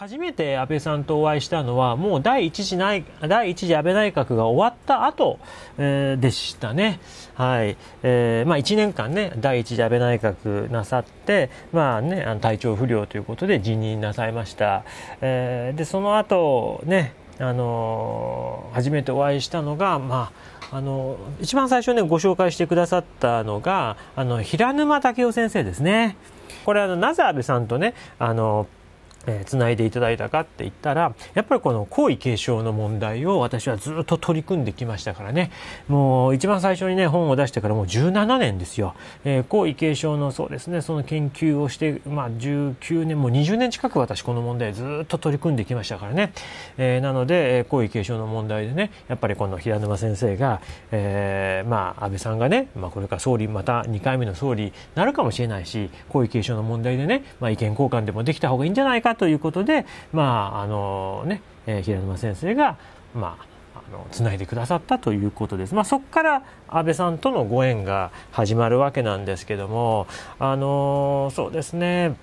初めて安倍さんとお会いしたのは、もう第一次内第一次安倍内閣が終わった後、えー、でしたね。はい。えー、まあ1年間ね、第一次安倍内閣なさって、まあね、あの体調不良ということで辞任なさいました。えー、で、その後、ね、あのー、初めてお会いしたのが、まあ、あのー、一番最初ね、ご紹介してくださったのが、あの、平沼武雄先生ですね。これ、あの、なぜ安倍さんとね、あのーえつないでいただいたかって言ったら、やっぱりこの皇位継承の問題を私はずっと取り組んできましたからね、もう一番最初にね、本を出してからもう17年ですよ。えー、皇位継承のそうですね、その研究をして、まあ19年、もう20年近く私この問題ずっと取り組んできましたからね。えー、なので、え皇位継承の問題でね、やっぱりこの平沼先生が、えー、まあ安倍さんがね、まあこれから総理、また2回目の総理なるかもしれないし、皇位継承の問題でね、まあ意見交換でもできた方がいいんじゃないかということで、まああのねえ平沼先生が、まあ、つないでくださったということです。まあ、そこから安倍さんとのご縁が始まるわけなんですけども、あのそうですね。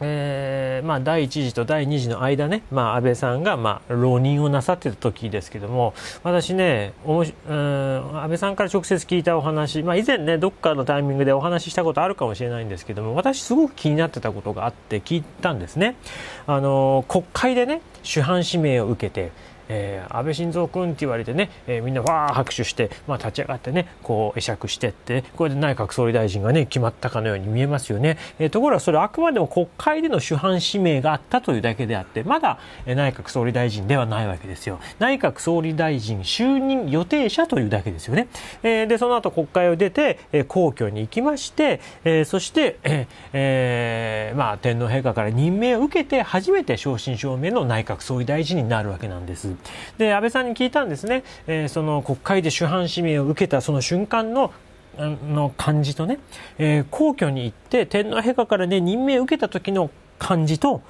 えーまあ、第1次と第2次の間ね、まあ、安倍さんが、まあ、浪人をなさっていた時ですけども私ねおもし、うん、安倍さんから直接聞いたお話、まあ、以前ねどっかのタイミングでお話ししたことあるかもしれないんですけども私すごく気になってたことがあって聞いたんですねあの国会でね主犯指名を受けてえー、安倍晋三君って言われてね、えー、みんなわー拍手して、まあ、立ち上がってねこう会釈してって、これで内閣総理大臣がね決まったかのように見えますよね、えー、ところがそれあくまでも国会での主犯指名があったというだけであってまだ、えー、内閣総理大臣ではないわけですよ内閣総理大臣就任予定者というだけですよね、えー、でその後国会を出て、えー、皇居に行きまして、えー、そして、ええー、まあ、天皇陛下から任命を受けて初めて正真正銘の内閣総理大臣になるわけなんです。で、安倍さんに聞いたんですね、えー、その国会で主犯指名を受けたその瞬間のの感じとね、えー、皇居に行って天皇陛下からね、任命を受けた時の感じと、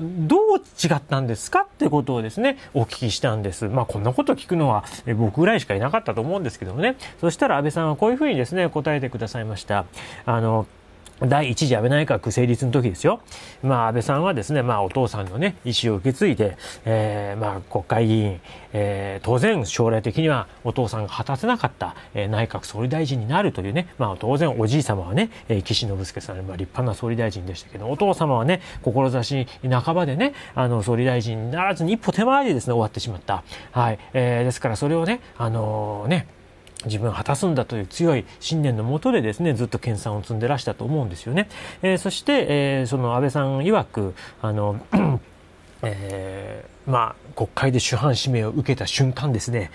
どう違ったんですかってことをですね、お聞きしたんです。まあ、こんなことを聞くのは僕ぐらいしかいなかったと思うんですけどもね。そしたら安倍さんはこういうふうにですね、答えてくださいました。あの、第1次安倍内閣成立の時ですよ。まあ、安倍さんはですね、まあ、お父さんのね、意思を受け継いで、えー、まあ、国会議員、えー、当然、将来的にはお父さんが果たせなかった、えー、内閣総理大臣になるというね、まあ、当然、おじい様はね、えー、岸信介さん、まあ、立派な総理大臣でしたけど、お父様はね、志半ばでね、あの、総理大臣にならずに一歩手前でですね、終わってしまった。はい。えー、ですから、それをね、あのー、ね、自分を果たすんだという強い信念のもとでですね、ずっと研鑽を積んでらしたと思うんですよね。えー、そして、えー、その安倍さん曰く、あの、えー、まあ、国会で主犯指名を受けた瞬間ですね、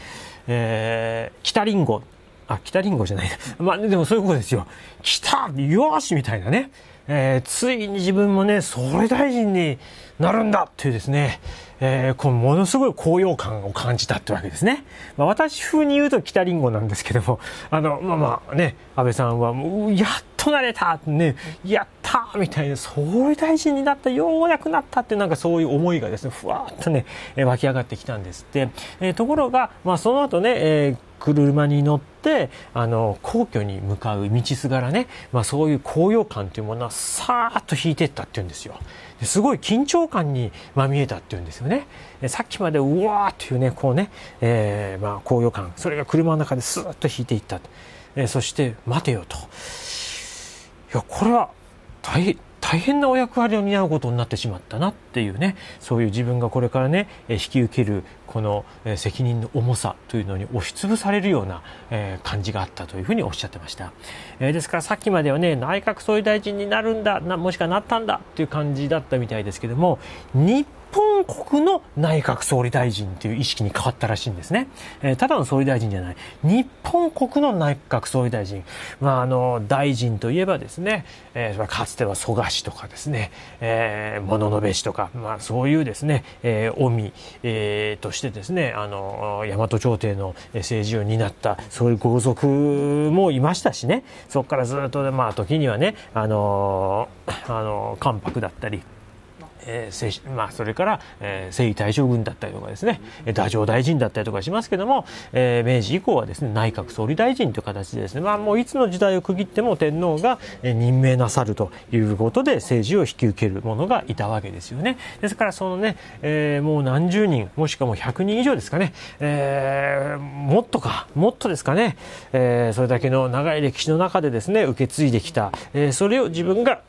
えー、北リンゴあ、北リンゴじゃない。まあ、でもそういうことですよ。来たよしみたいなね。えー、ついに自分もね、総理大臣になるんだっていうですね、えー、このものすごい高揚感を感じたってわけですね。まあ、私風に言うと北リンゴなんですけども、あの、まあまあね、安倍さんは、やっとなれたね、やったみたいな、総理大臣になった、ようやくなったってなんかそういう思いがですね、ふわっとね、湧き上がってきたんですって。えー、ところが、まあその後ね、えー車に乗ってあの皇居に向かう道すがらね、まあ、そういう高揚感というものはさーっと引いていったっていうんですよすごい緊張感にま見えたっていうんですよねさっきまでうわーっていうねこうね、えー、まあ高揚感それが車の中ですーっと引いていった、えー、そして待てよといやこれは大変大変なお役割を担うことになってしまったなっていうねそういう自分がこれからね引き受けるこの責任の重さというのに押しつぶされるような感じがあったというふうにおっしゃってましたですからさっきまではね内閣総理大臣になるんだなもしくはなったんだっていう感じだったみたいですけども日本国の内閣総理大臣という意識に変わったらしいんですね。えー、ただの総理大臣じゃない。日本国の内閣総理大臣。まあ、あの、大臣といえばですね、えー、かつては蘇我氏とかですね、えー、物部氏とか、まあ、そういうですね、えー、臣、えー、としてですね、あの、大和朝廷の政治を担った、そういう豪族もいましたしね、そこからずっと、まあ、時にはね、あの、あの、関白だったり、えーまあ、それから、えー、征夷大将軍だったりとかですね、太政大臣だったりとかしますけども、えー、明治以降はですね、内閣総理大臣という形でですね、まあ、もういつの時代を区切っても天皇が任命なさるということで政治を引き受ける者がいたわけですよね。ですから、そのね、えー、もう何十人、もしくはもう100人以上ですかね、えー、もっとか、もっとですかね、えー、それだけの長い歴史の中でですね、受け継いできた、えー、それを自分が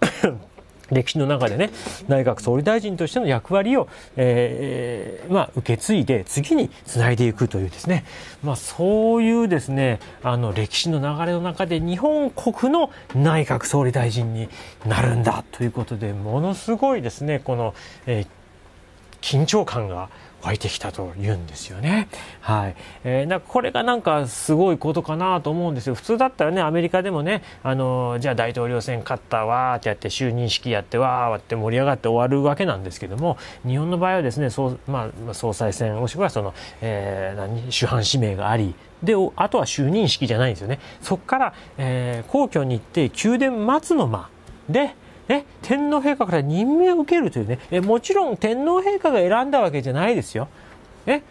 歴史の中でね内閣総理大臣としての役割を、えーまあ、受け継いで次につないでいくというですね、まあ、そういうですねあの歴史の流れの中で日本国の内閣総理大臣になるんだということでものすごいですねこの、えー、緊張感が湧いてきたと言うんですよね。はい。えー、かこれがなんかすごいことかなと思うんですよ。普通だったらね、アメリカでもね、あのー、じゃあ大統領選勝ったわーってやって、就任式やってわーって盛り上がって終わるわけなんですけども、日本の場合はですね、そうまあ、総裁選、もしくはその、えー、何、主犯指名があり、で、あとは就任式じゃないんですよね。そこから、えー、皇居に行って、宮殿待つの間で、え天皇陛下から任命を受けるというねえもちろん天皇陛下が選んだわけじゃないですよ。え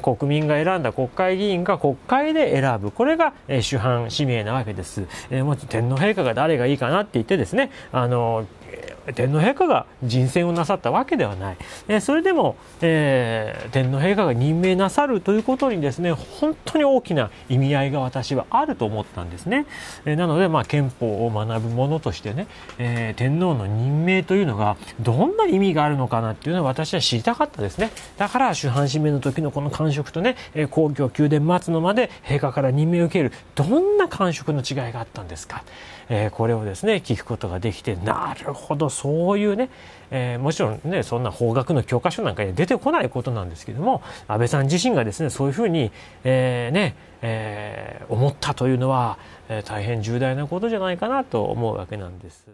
国民が選んだ国会議員が国会で選ぶ。これが、え主犯使名なわけです。えもう天皇陛下が誰がいいかなって言ってですね、あの天皇陛下が人選をなさったわけではない、えそれでも、えー、天皇陛下が任命なさるということにですね本当に大きな意味合いが私はあると思ったんですね、えなので、まあ、憲法を学ぶものとしてね、えー、天皇の任命というのがどんな意味があるのかなっていうのは私は知りたかったですねだから主犯指名の時のこの感触とね、皇居宮殿松のまで陛下から任命を受けるどんな感触の違いがあったんですか、えー、これをですね聞くことができてなるほどそういうね、えー、もちろんね、そんな法学の教科書なんかに出てこないことなんですけども、安倍さん自身がですね、そういうふうに、えー、ね、えー、思ったというのは、えー、大変重大なことじゃないかなと思うわけなんです。